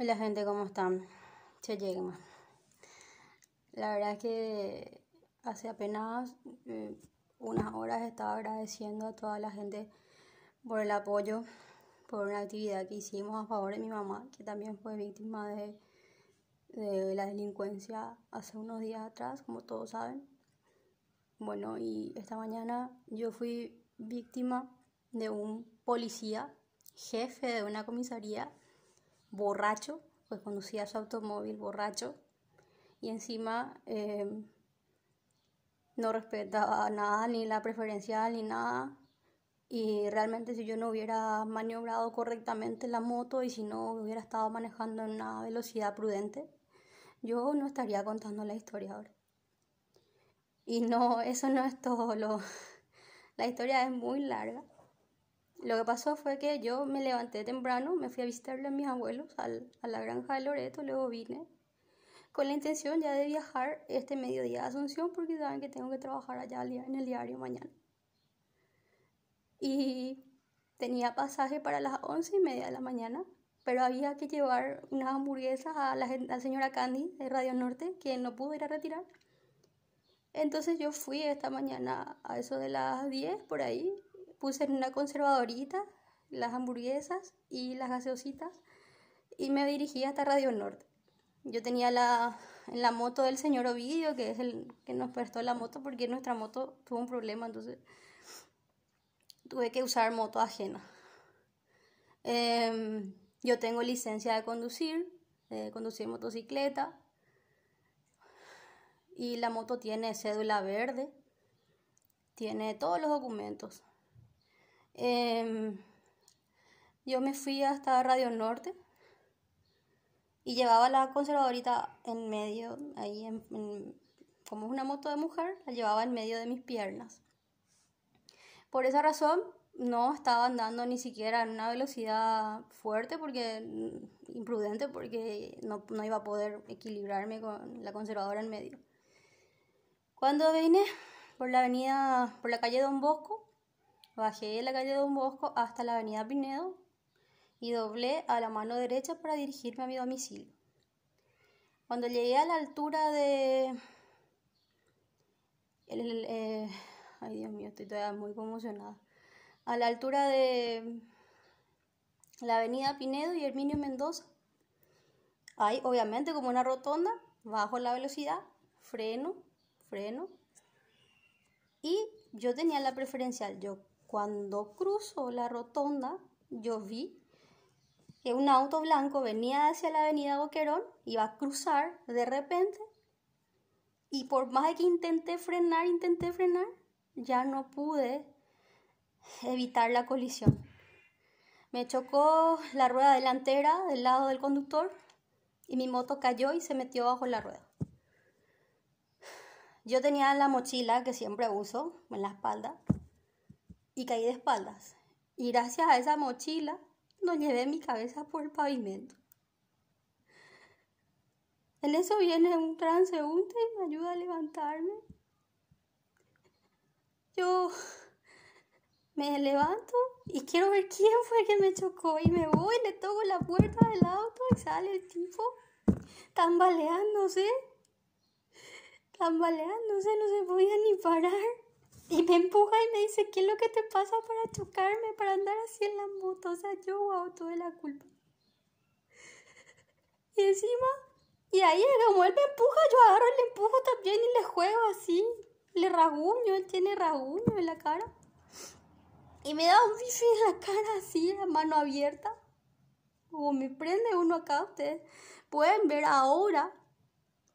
Hola gente, ¿cómo están? Che Yegma. La verdad es que hace apenas eh, unas horas estaba agradeciendo a toda la gente por el apoyo, por una actividad que hicimos a favor de mi mamá, que también fue víctima de, de la delincuencia hace unos días atrás, como todos saben. Bueno, y esta mañana yo fui víctima de un policía, jefe de una comisaría borracho, pues conducía su automóvil borracho y encima em, no respetaba nada, ni la preferencial, ni nada. Y realmente si yo no hubiera maniobrado correctamente la moto y si no hubiera estado manejando en una velocidad prudente, yo no estaría contando la historia ahora. Y no, eso no es todo. La historia es muy larga. Lo que pasó fue que yo me levanté temprano, me fui a visitarle a mis abuelos a la granja de Loreto, luego vine con la intención ya de viajar este mediodía a Asunción porque saben que tengo que trabajar allá en el diario mañana. Y tenía pasaje para las once y media de la mañana, pero había que llevar unas hamburguesas a la, la señora Candy de Radio Norte, quien no pudo ir a retirar. Entonces yo fui esta mañana a eso de las 10 por ahí puse en una conservadorita las hamburguesas y las gaseositas y me dirigí hasta Radio Norte. Yo tenía la, moto del señor Ovidio, que es el que nos prestó la moto, porque nuestra moto tuvo un problema, entonces tuve que usar moto ajena. Em, yo tengo licencia de conducir, eh, conducí conducir motocicleta, y la moto tiene cédula verde, tiene todos los documentos. Em, yo me fui hasta Radio Norte y llevaba la conservadorita en medio, ahí como es una moto de mujer, la llevaba en medio de mis piernas. Por esa razón no estaba andando ni siquiera en una velocidad fuerte, porque mm, imprudente, porque no, no iba a poder equilibrarme con la conservadora en medio. Cuando vine por la avenida, por la calle Don Bosco, Bajé de la calle Don Bosco hasta la avenida Pinedo y doblé a la mano derecha para dirigirme a mi domicilio. Cuando llegué a la altura de... Eh, ay, Dios mío, estoy todavía muy conmocionada. A la altura de la avenida Pinedo y Herminio Mendoza. Hay obviamente como una rotonda, bajo la velocidad, freno, freno. Y yo tenía la preferencial, yo cuando cruzo la rotonda, yo vi que un auto blanco venía hacia la avenida Boquerón, iba a cruzar de repente, y por más de que intenté frenar, intenté frenar, ya no pude evitar la colisión. Me chocó la rueda delantera del lado del conductor y mi moto cayó y se metió bajo la rueda. Yo tenía la mochila que siempre uso en la espalda, y caí de espaldas. Y gracias a esa mochila no llevé mi cabeza por el pavimento. En eso viene un transeúnte y me ayuda a levantarme. Yo me levanto y quiero ver quién fue el que me chocó y me voy, le toco la puerta del auto y sale el tipo tambaleándose, tambaleándose, no se podía ni parar. y me empuja y me dice, ¿qué es lo que te pasa para chocarme, para andar así en la moto? O sea, yo, wow, tuve la culpa. Y encima, y ahí como él me empuja, yo agarro y le empujo también y le juego así. Le raguño, él tiene raguño en la cara. Y me da un bife en la cara así, la mano abierta. O me prende uno acá, ustedes pueden ver ahora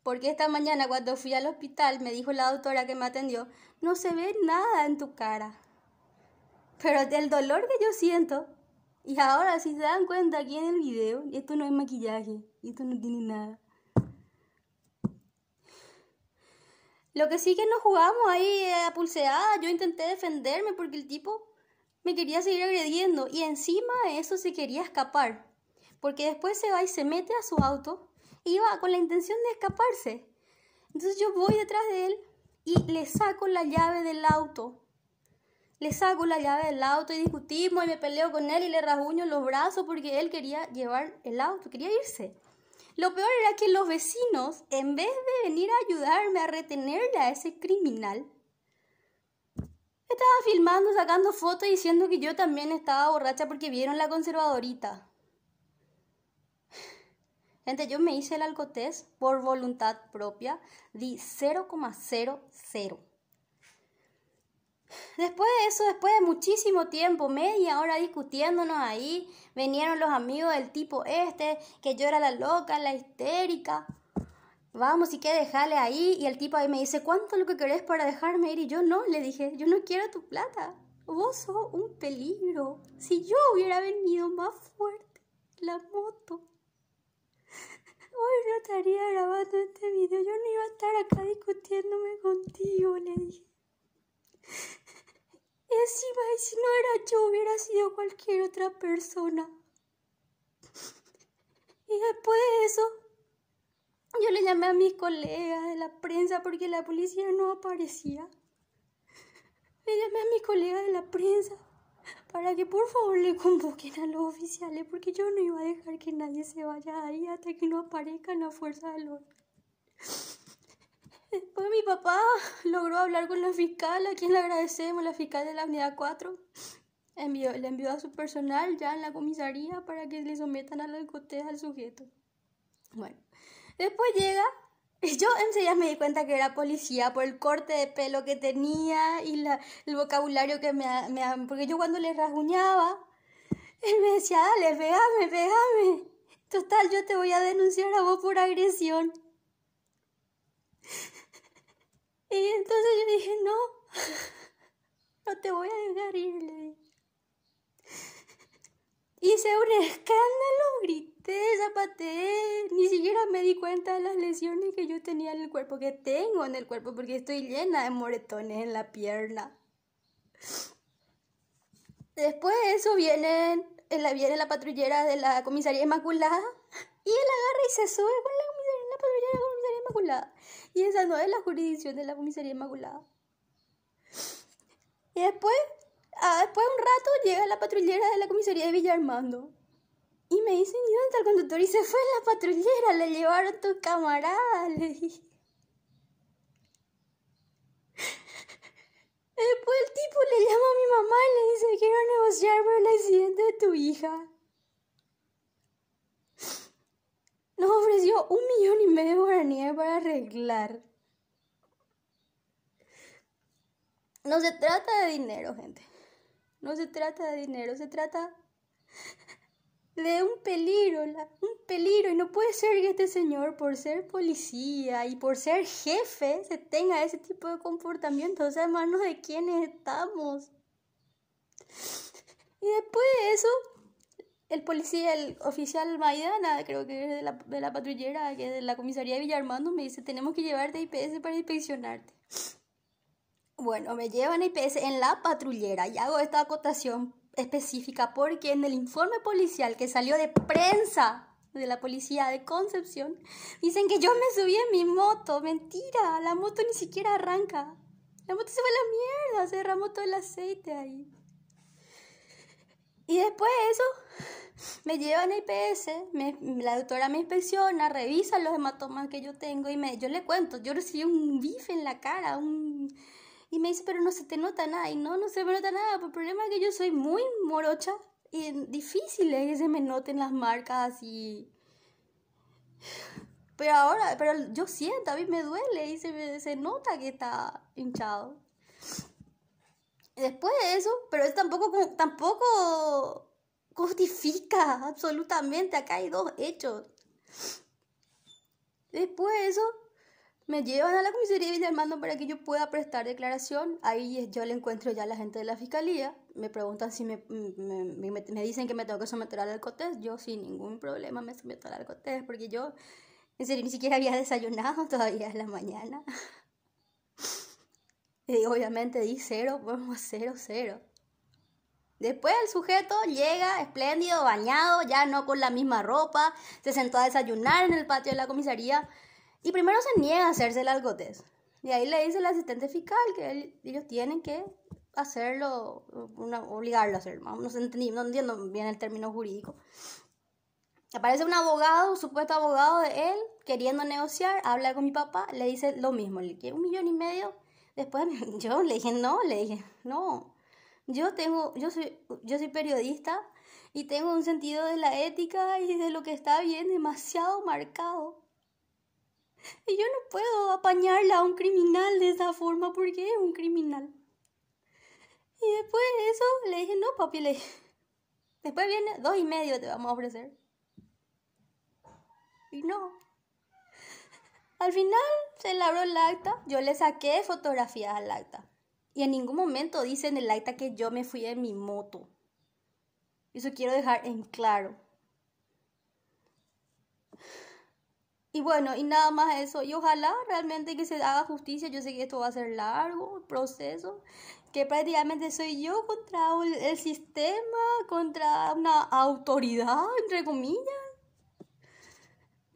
porque esta mañana cuando fui al hospital me dijo la doctora que me atendió, no se ve nada en tu cara. Pero el dolor que yo siento, y ahora si se dan cuenta aquí en el video, esto no es maquillaje, esto no tiene nada. Lo que sí que nos jugamos ahí eh, a pulseada, yo intenté defenderme porque el tipo me quería seguir agrediendo y encima de eso se quería escapar, porque después se va y se mete a su auto iba con la intención de escaparse. Entonces yo voy detrás de él y le saco la llave del auto. Le saco la llave del auto y discutimos y me peleo con él y le rasguño los brazos porque él quería llevar el auto, quería irse. Lo peor era que los vecinos, en vez de venir a ayudarme a retenerle a ese criminal, estaba filmando, sacando fotos diciendo que yo también estaba borracha porque vieron la conservadorita. Gente, yo me hice el alcotest por voluntad propia, di 0,00. Después de eso, después de muchísimo tiempo, media hora discutiéndonos ahí, vinieron los amigos del tipo este, que yo era la loca, la histérica. Vamos, y que Dejale ahí. Y el tipo ahí me dice, ¿cuánto lo que querés para dejarme ir? Y yo no, le dije, yo no quiero tu plata. Vos sos un peligro. Si yo hubiera venido más fuerte, la moto hoy no estaría grabando este video, yo no iba a estar acá discutiéndome contigo, le dije. Encima, y si no era yo, hubiera sido cualquier otra persona. Y después de eso, yo le llamé a mi colega de la prensa porque la policía no aparecía. Le llamé a mi colega de la prensa para que por favor le convoquen a los oficiales porque yo no iba a dejar que nadie se vaya ahí hasta que no aparezcan la fuerza del orden. Después pues mi papá logró hablar con la fiscal, a quien le agradecemos, la fiscal de la unidad 4. Envió, le envió a su personal ya en la comisaría para que le sometan a los al sujeto. Bueno, después llega Yo enseguida me di cuenta que era policía por el corte de pelo que tenía y la, el vocabulario que me, Porque yo cuando le rasguñaba, él me decía, dale, pegame, pegame. Total, yo te voy a denunciar a vos por agresión. Y entonces yo dije, no, no te voy a dejar ir, sea un escándalo, grité, zapateé, ni siquiera me di cuenta de las lesiones que yo tenía en el cuerpo, que tengo en el cuerpo, porque estoy llena de moretones en la pierna. Después de eso vienen, viene la patrullera de la comisaría inmaculada y él agarra y se sube con la, comisaría, la patrullera de la comisaría inmaculada. Y esa no es la jurisdicción de la comisaría inmaculada. Y después Ah, después de un rato llega la patrullera de la comisaría de Villarmando. Y me dicen, ¿y dónde está el conductor? Y se fue la patrullera, le llevaron tus camaradas, le dije. Después el tipo le llama a mi mamá y le dice, quiero negociar por el accidente de tu hija. Nos ofreció un millón y medio de guaraníes para arreglar. No se trata de dinero, gente. No se trata de dinero, se trata de un peligro, un peligro. Y no puede ser que este señor, por ser policía y por ser jefe, se tenga ese tipo de comportamiento. O sea, hermanos, ¿de quiénes estamos? Y después de eso, el policía, el oficial Maidana, creo que es de la, de la patrullera, que es de la comisaría de Villarmando, me dice, tenemos que llevarte a IPS para inspeccionarte. Bueno, me llevan a e IPS en la patrullera y hago esta acotación específica porque en el informe policial que salió de prensa de la policía de Concepción, dicen que yo me subí en mi moto. Mentira, la moto ni siquiera arranca. La moto se fue a la mierda, se derramó todo el aceite ahí. Y después de eso, me llevan a e IPS, la doctora me inspecciona, revisa los hematomas que yo tengo y me, yo le cuento, yo recibí un bife en la cara, un y me dice, pero no se te nota nada. Y no, no se me nota nada. Por el problema es que yo soy muy morocha. Y difícil es eh, que se me noten las marcas y... Pero ahora, pero yo siento, a mí me duele y se, se nota que está hinchado. Después de eso, pero eso tampoco, tampoco justifica absolutamente. Acá hay dos hechos. Después de eso, me llevan a la comisaría de Villalmando para que yo pueda prestar declaración. Ahí yo le encuentro ya a la gente de la fiscalía. Me preguntan si mm, me, me, dicen que me tengo que someter al alcotés. Yo sin ningún problema me someto al alcotés porque yo, en serio, ni siquiera había desayunado todavía en la mañana. Y obviamente di cero, vamos, cero, cero. Después el sujeto llega espléndido, bañado, ya no con la misma ropa, se sentó a desayunar en el patio de la comisaría. Y primero se niega a hacerse el algotés. Y ahí le dice el asistente fiscal que ellos tienen que hacerlo, obligarlo a hacerlo. No, entiendo bien el término jurídico. Aparece un abogado, un supuesto abogado de él, queriendo negociar, habla con mi papá, le dice lo mismo, le quiere un millón y medio. Después yo le dije, no, le dije, no, yo tengo, yo soy, yo soy periodista y tengo un sentido de la ética y de lo que está bien demasiado marcado. Y yo no puedo apañarla a un criminal de esa forma porque es un criminal. Y después de eso le dije, no, papi, le después viene dos y medio te vamos a ofrecer. Y no. Al final se labró el acta, yo le saqué fotografías al acta. Y en ningún momento dice en el acta que yo me fui en mi moto. Eso quiero dejar en claro. Y bueno, y nada más eso. Y ojalá realmente que se haga justicia. Yo sé que esto va a ser largo, proceso, que prácticamente soy yo contra el sistema, contra una autoridad, entre comillas,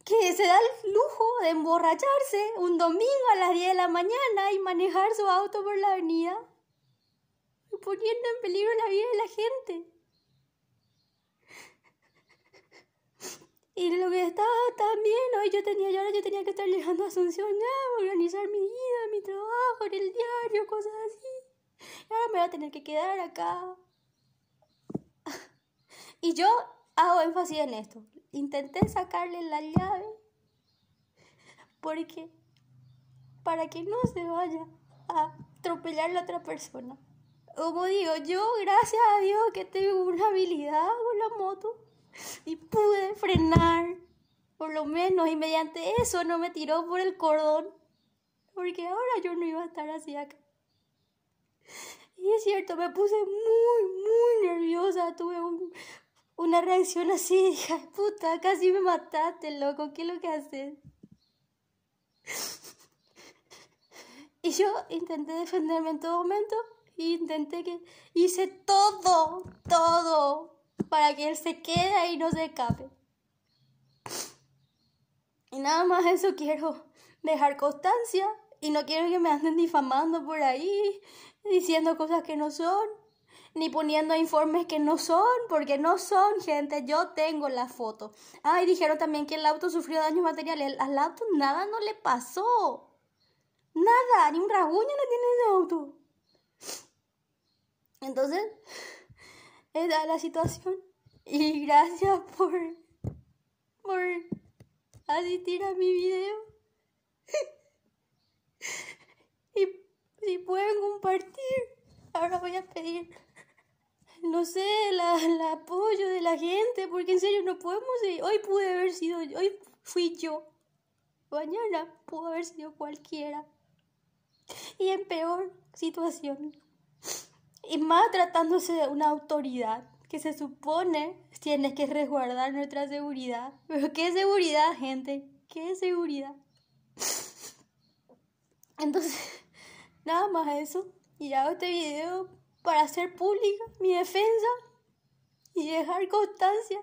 que se da el lujo de emborracharse un domingo a las 10 de la mañana y manejar su auto por la avenida, poniendo en peligro la vida de la gente. Y lo que estaba también, hoy yo tenía, yo ahora yo tenía que estar llegando a Asunción, a organizar mi vida, mi trabajo, en el diario, cosas así. Y ahora me voy a tener que quedar acá. Y yo hago énfasis en esto. Intenté sacarle la llave porque para que no se vaya a atropellar la otra persona. Como digo, yo gracias a Dios que tengo una habilidad con la moto y pude frenar, por lo menos, y mediante eso no me tiró por el cordón, porque ahora yo no iba a estar así acá. Y es cierto, me puse muy, muy nerviosa, tuve un, una reacción así, hija puta, casi me mataste, loco, ¿qué es lo que haces? Y yo intenté defenderme en todo momento, e intenté que hice todo, todo para que él se quede y no se escape. Y nada más eso quiero dejar constancia y no quiero que me anden difamando por ahí, diciendo cosas que no son, ni poniendo informes que no son, porque no son, gente, yo tengo la foto. Ah, dijeron también que el auto sufrió daños materiales. Al auto nada no le pasó. Nada, ni un rasguño no tiene el auto. Entonces, eh, da la situación. Y gracias por, por asistir a mi video. y si pueden compartir, ahora voy a pedir, no sé, el apoyo de la gente, porque en serio no podemos Hoy pude haber sido, hoy fui yo. Mañana pudo haber sido cualquiera. Y en peor situación. Y más tratándose de una autoridad que se supone tiene que resguardar nuestra seguridad. Pero ¿qué seguridad, gente? ¿Qué seguridad? Entonces, nada más eso. Y hago este video para hacer pública mi defensa y dejar constancia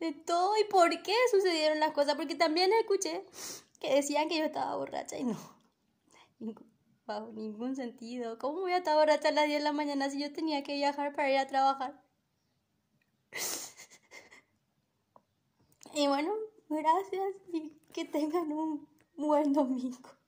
de todo y por qué sucedieron las cosas. Porque también escuché que decían que yo estaba borracha y no ningún sentido. ¿Cómo voy a estar borracha a las 10 de la mañana si yo tenía que viajar para ir a trabajar? y bueno, gracias y que tengan un buen domingo.